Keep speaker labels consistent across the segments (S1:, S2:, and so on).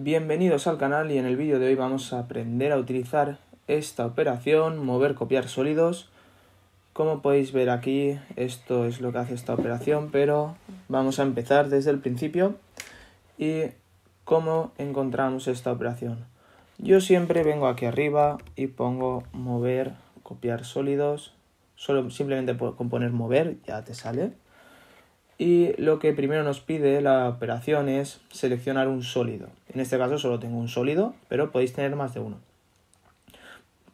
S1: Bienvenidos al canal y en el vídeo de hoy vamos a aprender a utilizar esta operación, mover, copiar sólidos. Como podéis ver aquí, esto es lo que hace esta operación, pero vamos a empezar desde el principio y cómo encontramos esta operación. Yo siempre vengo aquí arriba y pongo mover, copiar sólidos. Solo simplemente con poner mover ya te sale y lo que primero nos pide la operación es seleccionar un sólido. En este caso solo tengo un sólido, pero podéis tener más de uno.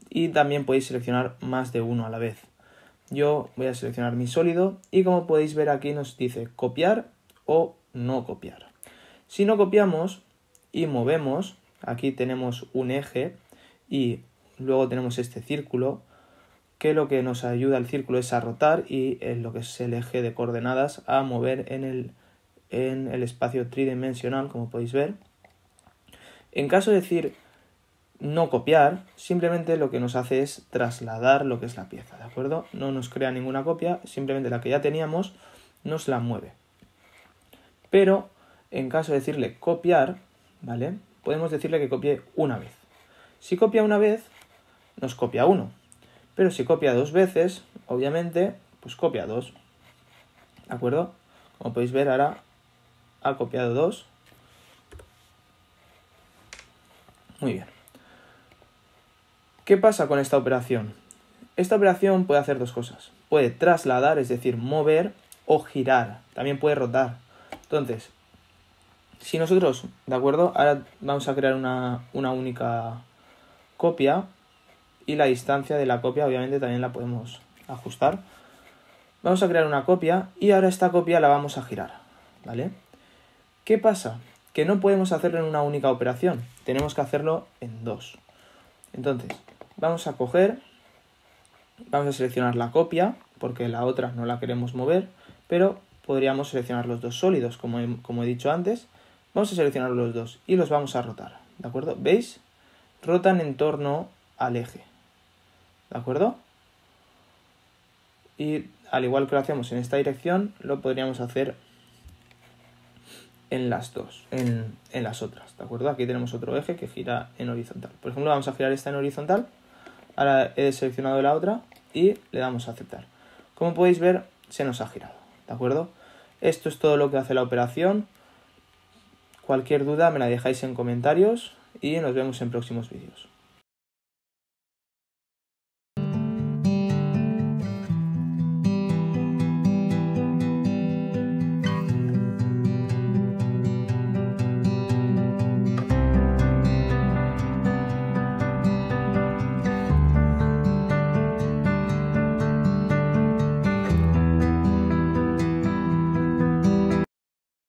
S1: Y también podéis seleccionar más de uno a la vez. Yo voy a seleccionar mi sólido y como podéis ver aquí nos dice copiar o no copiar. Si no copiamos y movemos, aquí tenemos un eje y luego tenemos este círculo, que lo que nos ayuda al círculo es a rotar y en lo que es el eje de coordenadas a mover en el, en el espacio tridimensional, como podéis ver. En caso de decir no copiar, simplemente lo que nos hace es trasladar lo que es la pieza, ¿de acuerdo? No nos crea ninguna copia, simplemente la que ya teníamos nos la mueve. Pero en caso de decirle copiar, ¿vale? Podemos decirle que copie una vez. Si copia una vez, nos copia uno. Pero si copia dos veces, obviamente, pues copia dos. ¿De acuerdo? Como podéis ver, ahora ha copiado dos. Muy bien. ¿Qué pasa con esta operación? Esta operación puede hacer dos cosas. Puede trasladar, es decir, mover o girar. También puede rotar. Entonces, si nosotros, ¿de acuerdo? Ahora vamos a crear una, una única copia y la distancia de la copia obviamente también la podemos ajustar. Vamos a crear una copia y ahora esta copia la vamos a girar, ¿vale? ¿Qué pasa? Que no podemos hacerlo en una única operación, tenemos que hacerlo en dos. Entonces, vamos a coger, vamos a seleccionar la copia, porque la otra no la queremos mover, pero podríamos seleccionar los dos sólidos, como he, como he dicho antes. Vamos a seleccionar los dos y los vamos a rotar, ¿de acuerdo? ¿Veis? Rotan en torno al eje. ¿De acuerdo? Y al igual que lo hacemos en esta dirección, lo podríamos hacer en las dos, en, en, las otras, ¿de acuerdo? Aquí tenemos otro eje que gira en horizontal. Por ejemplo, vamos a girar esta en horizontal. Ahora he seleccionado la otra y le damos a aceptar. Como podéis ver, se nos ha girado, ¿de acuerdo? Esto es todo lo que hace la operación. Cualquier duda me la dejáis en comentarios y nos vemos en próximos vídeos.